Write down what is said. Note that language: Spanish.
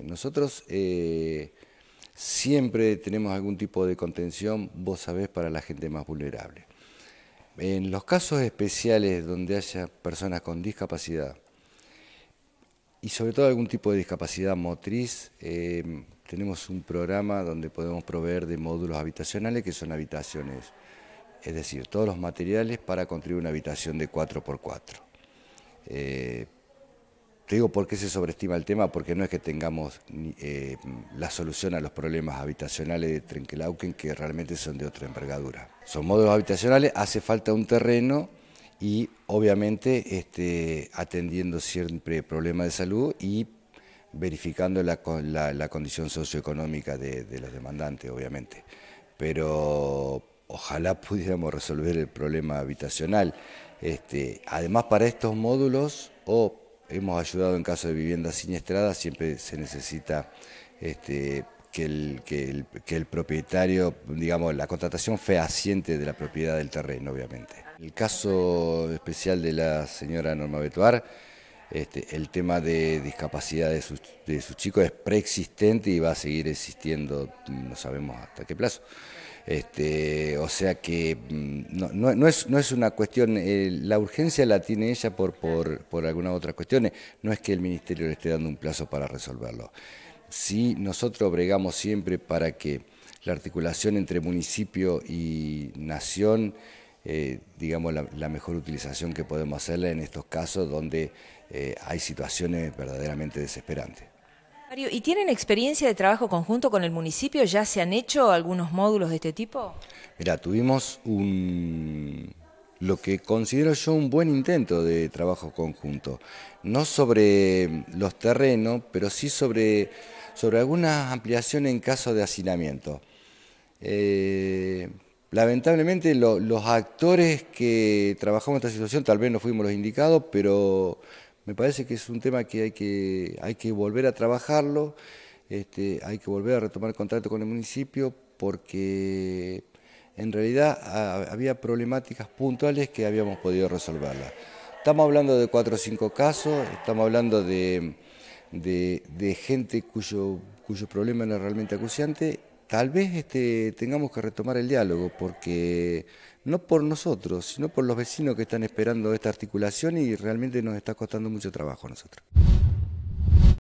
Nosotros eh, siempre tenemos algún tipo de contención, vos sabés, para la gente más vulnerable. En los casos especiales donde haya personas con discapacidad, y sobre todo algún tipo de discapacidad motriz, eh, tenemos un programa donde podemos proveer de módulos habitacionales que son habitaciones, es decir, todos los materiales para construir una habitación de 4x4. Te digo por qué se sobreestima el tema, porque no es que tengamos eh, la solución a los problemas habitacionales de Trenquelauquen, que realmente son de otra envergadura. Son módulos habitacionales, hace falta un terreno y obviamente este, atendiendo siempre problemas de salud y verificando la, condición socioeconómica de, los demandantes, obviamente. Pero ojalá pudiéramos resolver el problema habitacional. Este, además, para estos módulos o hemos ayudado en caso de viviendas siniestradas, siempre se necesita este, que, el, el, propietario, digamos, la contratación fehaciente de la propiedad del terreno, obviamente. El caso especial de la señora Norma Betuar, este, el tema de discapacidad de sus su chico es preexistente y va a seguir existiendo, no sabemos hasta qué plazo. Este, o sea que mm, no, es, no es una cuestión, eh, la urgencia la tiene ella por, por, por algunas otras cuestiones, no es que el Ministerio le esté dando un plazo para resolverlo. Sí, nosotros bregamos siempre para que la articulación entre municipio y nación, eh, digamos, la, mejor utilización que podemos hacerla en estos casos donde eh, hay situaciones verdaderamente desesperantes. ¿y tienen experiencia de trabajo conjunto con el municipio? ¿Ya se han hecho algunos módulos de este tipo? Mira, tuvimos un lo que considero yo un buen intento de trabajo conjunto, no sobre los terrenos, pero sí sobre, sobre algunas ampliaciones en caso de hacinamiento. Eh, lamentablemente los actores que trabajamos en esta situación tal vez no fuimos los indicados, pero me parece que es un tema que hay que, hay que volver a trabajarlo, este, hay que volver a retomar contacto con el municipio porque en realidad ah, había problemáticas puntuales que habíamos podido resolverlas. Estamos hablando de cuatro o cinco casos, estamos hablando de, gente cuyo, cuyo problema era realmente acuciante tal vez este, tengamos que retomar el diálogo, porque no por nosotros, sino por los vecinos que están esperando esta articulación y realmente nos está costando mucho trabajo a nosotros.